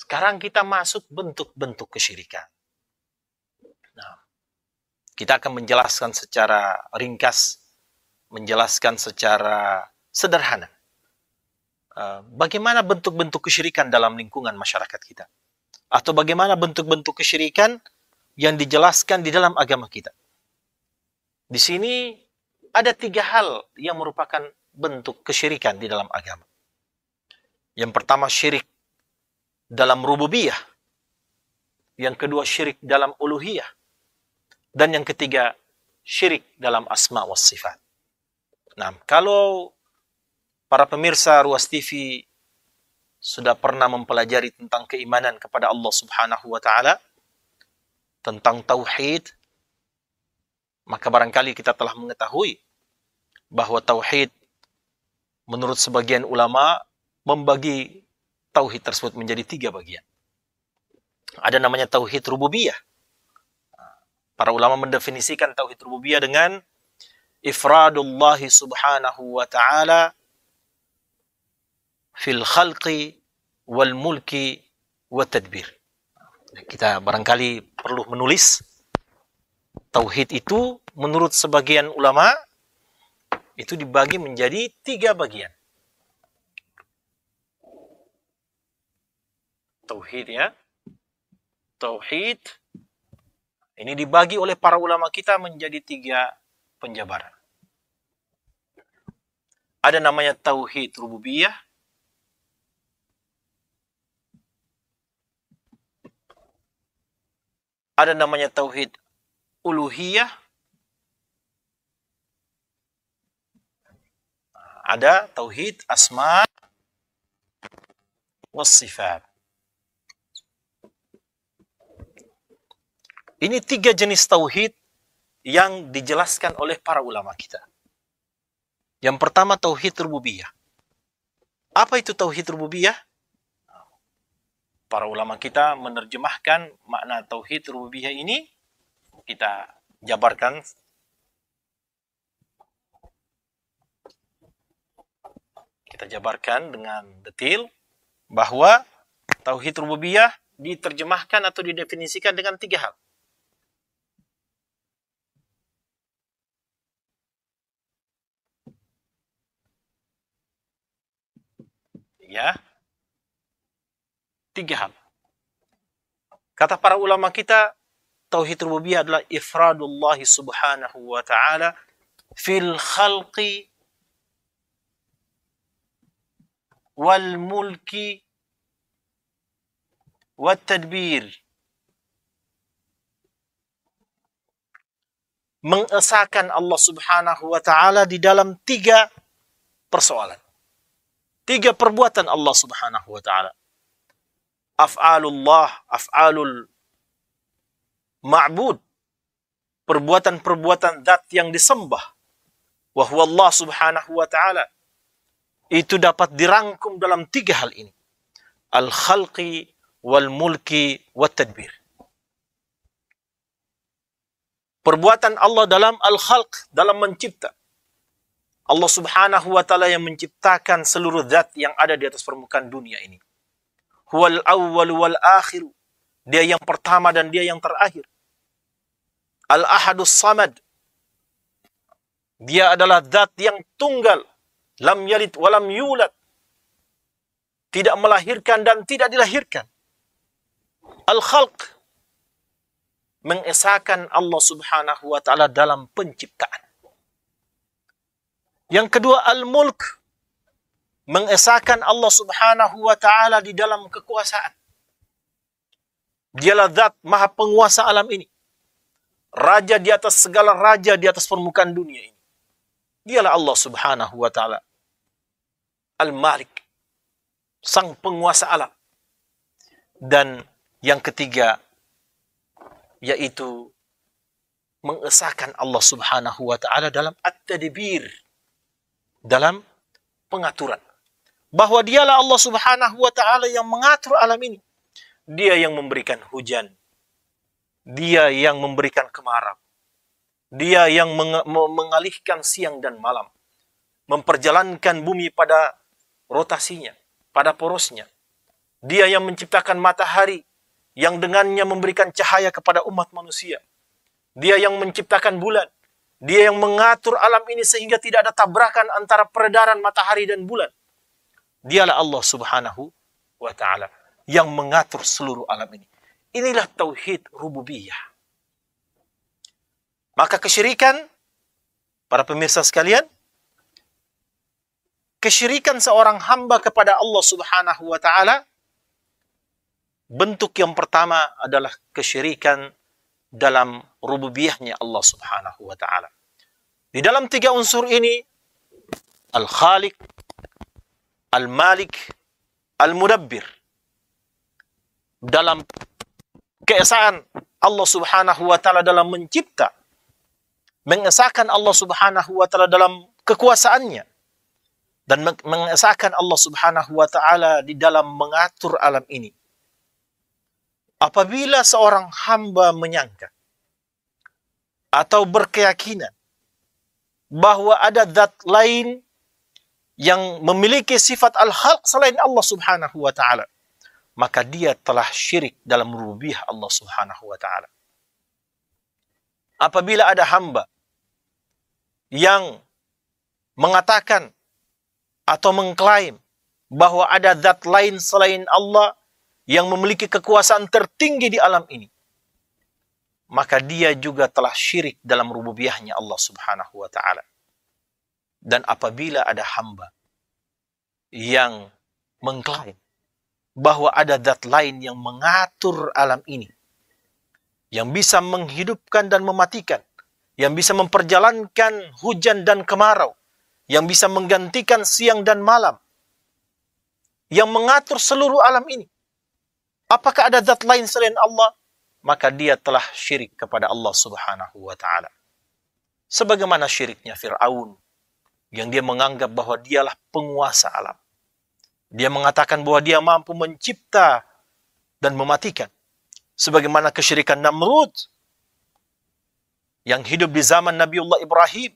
Sekarang kita masuk bentuk-bentuk kesyirikan. Nah, kita akan menjelaskan secara ringkas, menjelaskan secara sederhana. Eh, bagaimana bentuk-bentuk kesyirikan dalam lingkungan masyarakat kita? Atau bagaimana bentuk-bentuk kesyirikan yang dijelaskan di dalam agama kita? Di sini ada tiga hal yang merupakan bentuk kesyirikan di dalam agama. Yang pertama syirik dalam rububiyah. Yang kedua syirik dalam uluhiyah. Dan yang ketiga syirik dalam asma wa sifat. Nah, kalau para pemirsa Ruas TV sudah pernah mempelajari tentang keimanan kepada Allah Subhanahu wa taala, tentang tauhid, maka barangkali kita telah mengetahui bahwa tauhid menurut sebagian ulama membagi tauhid tersebut menjadi tiga bagian. Ada namanya tauhid rububiyah. Para ulama mendefinisikan tauhid rububiyah dengan ifradullahi subhanahu wa ta'ala fil khalqi wal mulki wa tadbir. Kita barangkali perlu menulis tauhid itu menurut sebagian ulama itu dibagi menjadi tiga bagian. tauhid ya. Tauhid ini dibagi oleh para ulama kita menjadi tiga penjabaran. Ada namanya tauhid rububiyah, ada namanya tauhid uluhiyah ada tauhid asma wa sifat Ini tiga jenis tauhid yang dijelaskan oleh para ulama kita. Yang pertama tauhid rububiyah. Apa itu tauhid rububiyah? Para ulama kita menerjemahkan makna tauhid rububiyah ini kita jabarkan kita jabarkan dengan detail bahwa tauhid rububiyah diterjemahkan atau didefinisikan dengan tiga hal. ya tiga hal. Kata para ulama kita, tauhid rububiyah adalah ifradullah subhanahu wa ta'ala fil khalqi wal mulki wal tadbir. Mengesahkan Allah subhanahu wa ta'ala di dalam tiga persoalan. Tiga perbuatan Allah Subhanahu wa taala. Af'alullah, af'alul ma'bud. Perbuatan-perbuatan zat yang disembah. Wa Allah Subhanahu wa taala. Itu dapat dirangkum dalam tiga hal ini. Al-khalqi wal mulki wa tadbir. Perbuatan Allah dalam al-khalq, dalam mencipta Allah Subhanahu wa taala yang menciptakan seluruh zat yang ada di atas permukaan dunia ini. Huwal awwal wal akhir. Dia yang pertama dan dia yang terakhir. Al Ahadus Samad. Dia adalah zat yang tunggal. Lam yalid walam yulad. Tidak melahirkan dan tidak dilahirkan. Al Khalq mengesahkan Allah Subhanahu wa taala dalam penciptaan. Yang kedua al-mulk mengesahkan Allah Subhanahu wa taala di dalam kekuasaan. Dialah zat maha penguasa alam ini. Raja di atas segala raja di atas permukaan dunia ini. Dialah Allah Subhanahu wa taala. Al-Malik. Sang penguasa alam. Dan yang ketiga yaitu mengesahkan Allah Subhanahu wa taala dalam at-tadbir dalam pengaturan. Bahwa dialah Allah subhanahu wa ta'ala yang mengatur alam ini. Dia yang memberikan hujan. Dia yang memberikan kemarau. Dia yang meng mengalihkan siang dan malam. Memperjalankan bumi pada rotasinya, pada porosnya. Dia yang menciptakan matahari yang dengannya memberikan cahaya kepada umat manusia. Dia yang menciptakan bulan dia yang mengatur alam ini sehingga tidak ada tabrakan antara peredaran matahari dan bulan. Dialah Allah Subhanahu wa taala yang mengatur seluruh alam ini. Inilah tauhid rububiyah. Maka kesyirikan para pemirsa sekalian, kesyirikan seorang hamba kepada Allah Subhanahu wa taala bentuk yang pertama adalah kesyirikan dalam rububiyahnya Allah Subhanahu wa taala. Di dalam tiga unsur ini Al-Khaliq, Al-Malik, Al-Mudabbir. Dalam keesaan Allah Subhanahu wa taala dalam mencipta, mengesahkan Allah Subhanahu wa taala dalam kekuasaannya dan mengesahkan Allah Subhanahu wa taala di dalam mengatur alam ini. Apabila seorang hamba menyangka atau berkeyakinan bahwa ada zat lain yang memiliki sifat al haq selain Allah Subhanahu wa taala, maka dia telah syirik dalam rububiyah Allah Subhanahu wa taala. Apabila ada hamba yang mengatakan atau mengklaim bahwa ada zat lain selain Allah yang memiliki kekuasaan tertinggi di alam ini, maka dia juga telah syirik dalam rububiahnya Allah Subhanahu wa taala. Dan apabila ada hamba yang mengklaim bahwa ada zat lain yang mengatur alam ini, yang bisa menghidupkan dan mematikan, yang bisa memperjalankan hujan dan kemarau, yang bisa menggantikan siang dan malam, yang mengatur seluruh alam ini, Apakah ada zat lain selain Allah? Maka dia telah syirik kepada Allah Subhanahu wa taala. Sebagaimana syiriknya Firaun yang dia menganggap bahwa dialah penguasa alam. Dia mengatakan bahwa dia mampu mencipta dan mematikan. Sebagaimana kesyirikan Namrud yang hidup di zaman Nabiullah Ibrahim.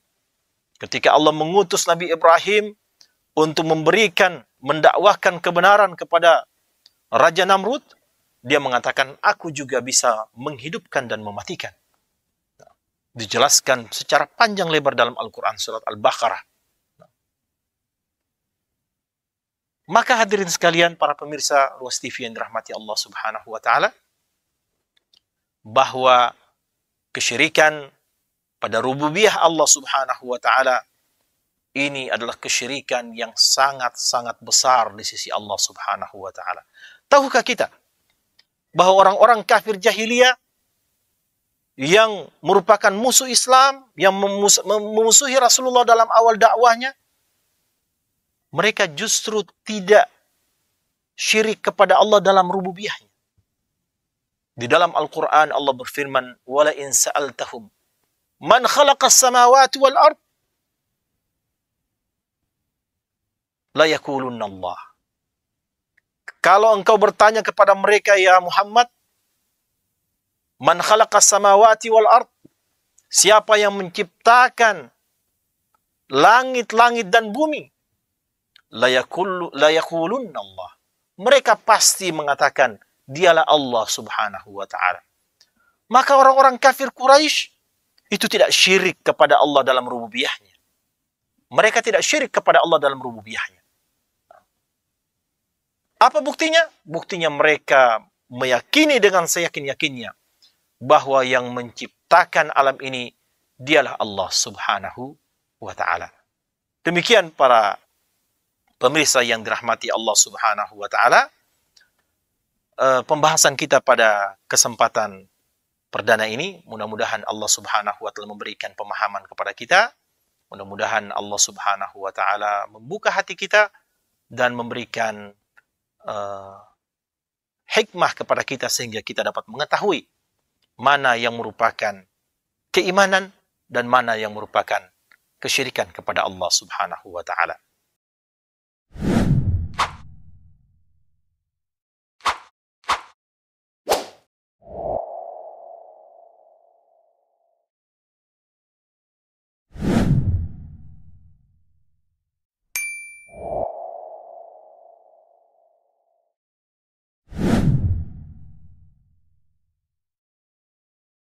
Ketika Allah mengutus Nabi Ibrahim untuk memberikan, mendakwahkan kebenaran kepada Raja Namrud, dia mengatakan aku juga bisa menghidupkan dan mematikan. dijelaskan secara panjang lebar dalam Al-Quran surat Al-Baqarah. maka hadirin sekalian para pemirsa Ruas TV yang dirahmati Allah Subhanahu wa taala bahwa kesyirikan pada Rububiah Allah Subhanahu wa taala ini adalah kesyirikan yang sangat-sangat besar di sisi Allah Subhanahu wa taala. Tahukah kita bahwa orang-orang kafir jahiliyah yang merupakan musuh Islam, yang memusuhi Rasulullah dalam awal dakwahnya, mereka justru tidak syirik kepada Allah dalam rububiyahnya. Di dalam Al-Quran Allah berfirman, "Wala in man khalaqas samawati wal ard يَكُولُنَّ yakulunna Allah." Kalau engkau bertanya kepada mereka, ya Muhammad, man khalaqas samawati wal ard, siapa yang menciptakan langit-langit dan bumi? Layakulun Allah. Mereka pasti mengatakan, dialah Allah subhanahu wa ta'ala. Maka orang-orang kafir Quraisy itu tidak syirik kepada Allah dalam rububiyahnya. Mereka tidak syirik kepada Allah dalam rububiyahnya. Apa buktinya? Buktinya mereka meyakini dengan seyakin-yakinnya bahwa yang menciptakan alam ini dialah Allah Subhanahu wa taala. Demikian para pemirsa yang dirahmati Allah Subhanahu wa taala eh, pembahasan kita pada kesempatan perdana ini mudah-mudahan Allah Subhanahu wa taala memberikan pemahaman kepada kita. Mudah-mudahan Allah Subhanahu wa taala membuka hati kita dan memberikan uh, hikmah kepada kita sehingga kita dapat mengetahui mana yang merupakan keimanan dan mana yang merupakan kesyirikan kepada Allah Subhanahu wa taala.